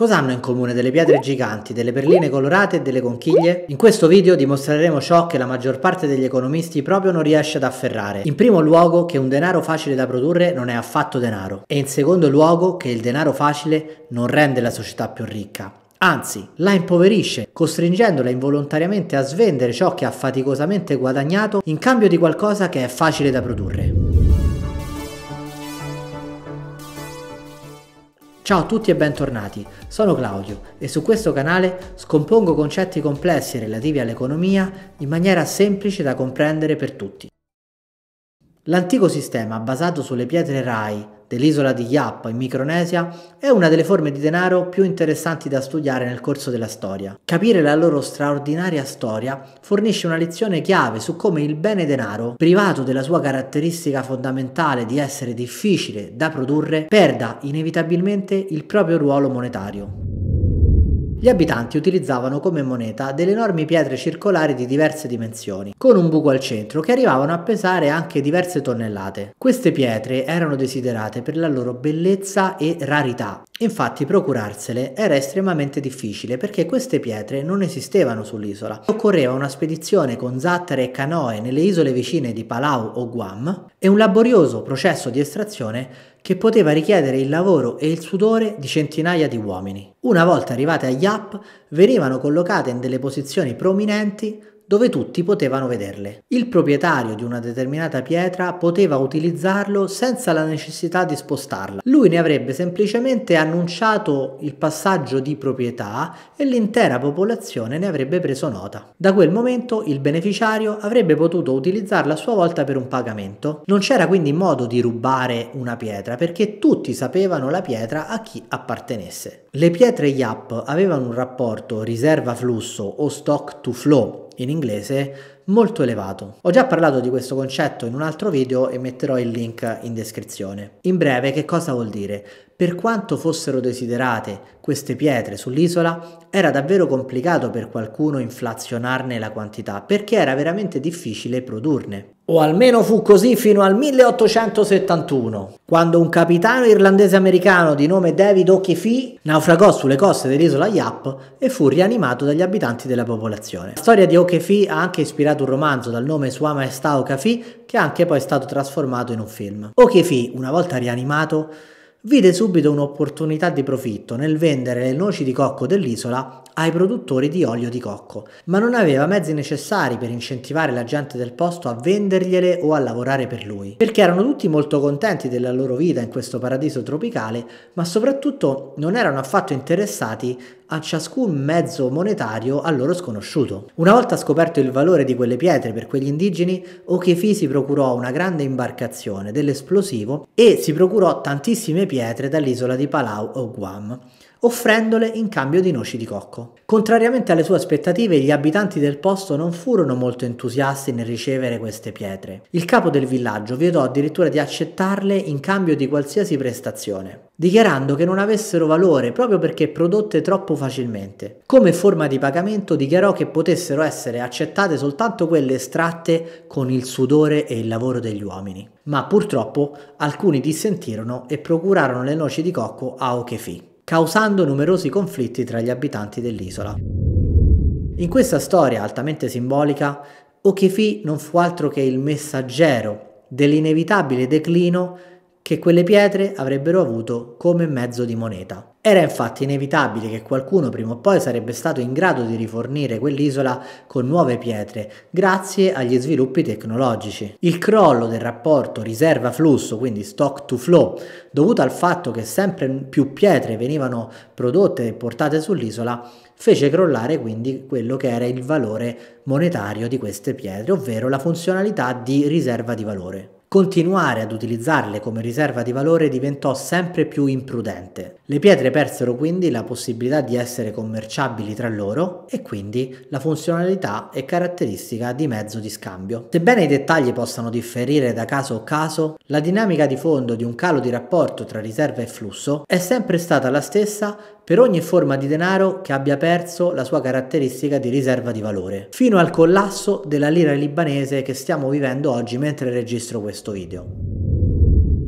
Cosa hanno in comune delle pietre giganti, delle perline colorate e delle conchiglie? In questo video dimostreremo ciò che la maggior parte degli economisti proprio non riesce ad afferrare. In primo luogo che un denaro facile da produrre non è affatto denaro e in secondo luogo che il denaro facile non rende la società più ricca. Anzi, la impoverisce, costringendola involontariamente a svendere ciò che ha faticosamente guadagnato in cambio di qualcosa che è facile da produrre. Ciao a tutti e bentornati, sono Claudio e su questo canale scompongo concetti complessi relativi all'economia in maniera semplice da comprendere per tutti. L'antico sistema basato sulle pietre rai dell'isola di Yap in Micronesia è una delle forme di denaro più interessanti da studiare nel corso della storia. Capire la loro straordinaria storia fornisce una lezione chiave su come il bene denaro, privato della sua caratteristica fondamentale di essere difficile da produrre, perda inevitabilmente il proprio ruolo monetario. Gli abitanti utilizzavano come moneta delle enormi pietre circolari di diverse dimensioni, con un buco al centro che arrivavano a pesare anche diverse tonnellate. Queste pietre erano desiderate per la loro bellezza e rarità. Infatti procurarsele era estremamente difficile perché queste pietre non esistevano sull'isola. Occorreva una spedizione con zattere e canoe nelle isole vicine di Palau o Guam e un laborioso processo di estrazione che poteva richiedere il lavoro e il sudore di centinaia di uomini. Una volta arrivate agli app, venivano collocate in delle posizioni prominenti dove tutti potevano vederle. Il proprietario di una determinata pietra poteva utilizzarlo senza la necessità di spostarla. Lui ne avrebbe semplicemente annunciato il passaggio di proprietà e l'intera popolazione ne avrebbe preso nota. Da quel momento il beneficiario avrebbe potuto utilizzarla a sua volta per un pagamento. Non c'era quindi modo di rubare una pietra perché tutti sapevano la pietra a chi appartenesse. Le pietre YAP avevano un rapporto riserva flusso o stock to flow in inglese molto elevato. Ho già parlato di questo concetto in un altro video e metterò il link in descrizione. In breve che cosa vuol dire? Per quanto fossero desiderate queste pietre sull'isola, era davvero complicato per qualcuno inflazionarne la quantità perché era veramente difficile produrne. O almeno fu così fino al 1871, quando un capitano irlandese-americano di nome David O'Keefe naufragò sulle coste dell'isola Yap e fu rianimato dagli abitanti della popolazione. La storia di O'Keefe ha anche ispirato un romanzo dal nome Sua Maestà O'Keefe, che anche poi è stato trasformato in un film. O'Keefe, una volta rianimato, vide subito un'opportunità di profitto nel vendere le noci di cocco dell'isola ai produttori di olio di cocco, ma non aveva mezzi necessari per incentivare la gente del posto a vendergliele o a lavorare per lui, perché erano tutti molto contenti della loro vita in questo paradiso tropicale, ma soprattutto non erano affatto interessati a ciascun mezzo monetario a loro sconosciuto. Una volta scoperto il valore di quelle pietre per quegli indigeni, Okefi si procurò una grande imbarcazione dell'esplosivo e si procurò tantissime pietre dall'isola di Palau o Guam offrendole in cambio di noci di cocco. Contrariamente alle sue aspettative, gli abitanti del posto non furono molto entusiasti nel ricevere queste pietre. Il capo del villaggio vietò addirittura di accettarle in cambio di qualsiasi prestazione dichiarando che non avessero valore proprio perché prodotte troppo facilmente. Come forma di pagamento dichiarò che potessero essere accettate soltanto quelle estratte con il sudore e il lavoro degli uomini. Ma purtroppo alcuni dissentirono e procurarono le noci di cocco a Okefi causando numerosi conflitti tra gli abitanti dell'isola. In questa storia altamente simbolica, Okifi non fu altro che il messaggero dell'inevitabile declino che quelle pietre avrebbero avuto come mezzo di moneta. Era infatti inevitabile che qualcuno prima o poi sarebbe stato in grado di rifornire quell'isola con nuove pietre grazie agli sviluppi tecnologici. Il crollo del rapporto riserva-flusso, quindi stock to flow, dovuto al fatto che sempre più pietre venivano prodotte e portate sull'isola, fece crollare quindi quello che era il valore monetario di queste pietre, ovvero la funzionalità di riserva di valore. Continuare ad utilizzarle come riserva di valore diventò sempre più imprudente. Le pietre persero quindi la possibilità di essere commerciabili tra loro e quindi la funzionalità e caratteristica di mezzo di scambio. Sebbene i dettagli possano differire da caso a caso, la dinamica di fondo di un calo di rapporto tra riserva e flusso è sempre stata la stessa per ogni forma di denaro che abbia perso la sua caratteristica di riserva di valore, fino al collasso della lira libanese che stiamo vivendo oggi mentre registro questo questo video.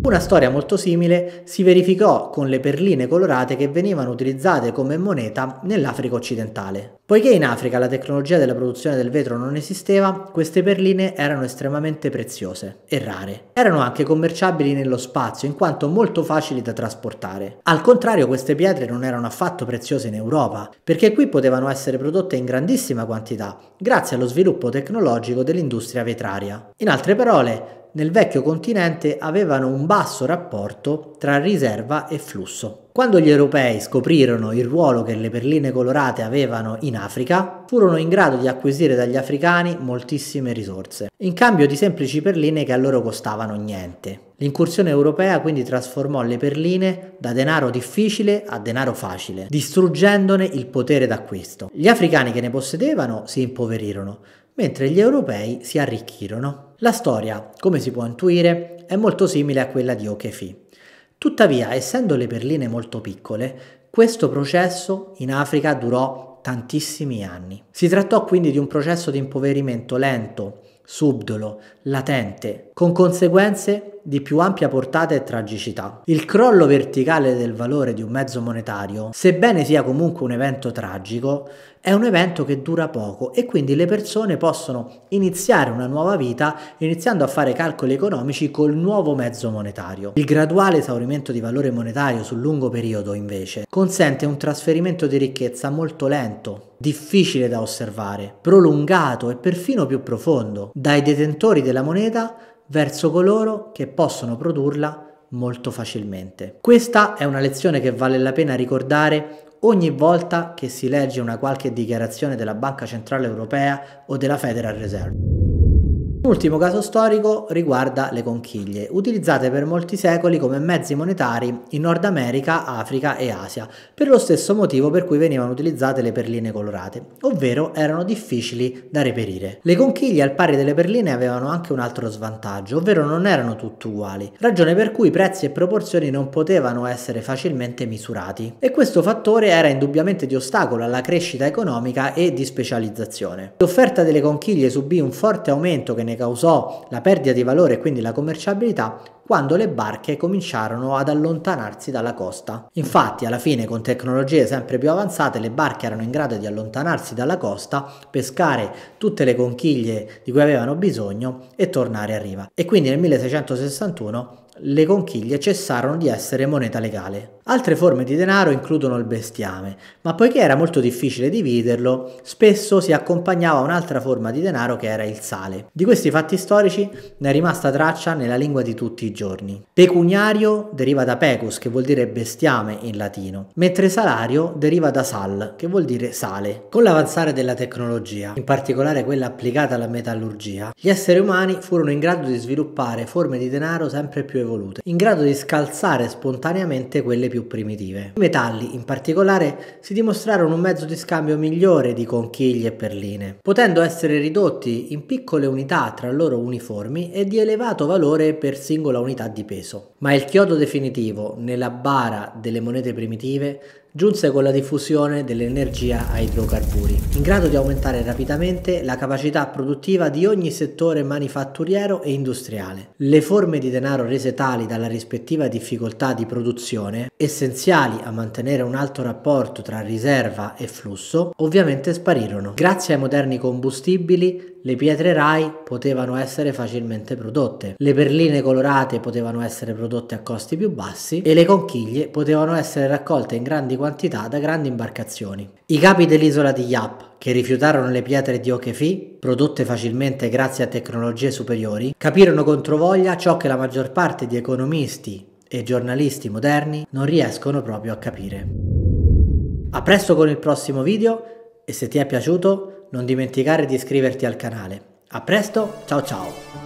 Una storia molto simile si verificò con le perline colorate che venivano utilizzate come moneta nell'Africa occidentale. Poiché in Africa la tecnologia della produzione del vetro non esisteva, queste perline erano estremamente preziose e rare. Erano anche commerciabili nello spazio in quanto molto facili da trasportare. Al contrario queste pietre non erano affatto preziose in Europa, perché qui potevano essere prodotte in grandissima quantità grazie allo sviluppo tecnologico dell'industria vetraria. In altre parole, nel vecchio continente avevano un basso rapporto tra riserva e flusso. Quando gli europei scoprirono il ruolo che le perline colorate avevano in Africa, furono in grado di acquisire dagli africani moltissime risorse, in cambio di semplici perline che a loro costavano niente. L'incursione europea quindi trasformò le perline da denaro difficile a denaro facile, distruggendone il potere d'acquisto. Gli africani che ne possedevano si impoverirono, mentre gli europei si arricchirono. La storia, come si può intuire, è molto simile a quella di Okefi. Tuttavia, essendo le perline molto piccole, questo processo in Africa durò tantissimi anni. Si trattò quindi di un processo di impoverimento lento, subdolo, latente, con conseguenze di più ampia portata e tragicità. Il crollo verticale del valore di un mezzo monetario, sebbene sia comunque un evento tragico, è un evento che dura poco e quindi le persone possono iniziare una nuova vita iniziando a fare calcoli economici col nuovo mezzo monetario. Il graduale esaurimento di valore monetario sul lungo periodo invece consente un trasferimento di ricchezza molto lento, difficile da osservare, prolungato e perfino più profondo, dai detentori della moneta verso coloro che possono produrla molto facilmente. Questa è una lezione che vale la pena ricordare ogni volta che si legge una qualche dichiarazione della Banca Centrale Europea o della Federal Reserve ultimo caso storico riguarda le conchiglie, utilizzate per molti secoli come mezzi monetari in Nord America, Africa e Asia, per lo stesso motivo per cui venivano utilizzate le perline colorate, ovvero erano difficili da reperire. Le conchiglie al pari delle perline avevano anche un altro svantaggio, ovvero non erano tutte uguali, ragione per cui prezzi e proporzioni non potevano essere facilmente misurati. E questo fattore era indubbiamente di ostacolo alla crescita economica e di specializzazione. L'offerta delle conchiglie subì un forte aumento che ne ne causò la perdita di valore e quindi la commerciabilità quando le barche cominciarono ad allontanarsi dalla costa. Infatti alla fine con tecnologie sempre più avanzate le barche erano in grado di allontanarsi dalla costa, pescare tutte le conchiglie di cui avevano bisogno e tornare a riva. E quindi nel 1661 le conchiglie cessarono di essere moneta legale. Altre forme di denaro includono il bestiame, ma poiché era molto difficile dividerlo, spesso si accompagnava a un'altra forma di denaro che era il sale. Di questi fatti storici ne è rimasta traccia nella lingua di tutti i giorni. Pecuniario deriva da pecus, che vuol dire bestiame in latino, mentre salario deriva da sal, che vuol dire sale. Con l'avanzare della tecnologia, in particolare quella applicata alla metallurgia, gli esseri umani furono in grado di sviluppare forme di denaro sempre più evolute, in grado di scalzare spontaneamente quelle più primitive. I metalli, in particolare, si dimostrarono un mezzo di scambio migliore di conchiglie e perline, potendo essere ridotti in piccole unità tra loro uniformi e di elevato valore per singola unità di peso. Ma il chiodo definitivo nella bara delle monete primitive giunse con la diffusione dell'energia a idrocarburi, in grado di aumentare rapidamente la capacità produttiva di ogni settore manifatturiero e industriale. Le forme di denaro rese tali dalla rispettiva difficoltà di produzione, essenziali a mantenere un alto rapporto tra riserva e flusso, ovviamente sparirono. Grazie ai moderni combustibili, le pietre RAI potevano essere facilmente prodotte, le perline colorate potevano essere prodotte a costi più bassi e le conchiglie potevano essere raccolte in grandi quantità da grandi imbarcazioni. I capi dell'isola di Yap, che rifiutarono le pietre di Okefi, prodotte facilmente grazie a tecnologie superiori, capirono controvoglia ciò che la maggior parte di economisti e giornalisti moderni non riescono proprio a capire. A presto con il prossimo video e se ti è piaciuto non dimenticare di iscriverti al canale. A presto, ciao ciao!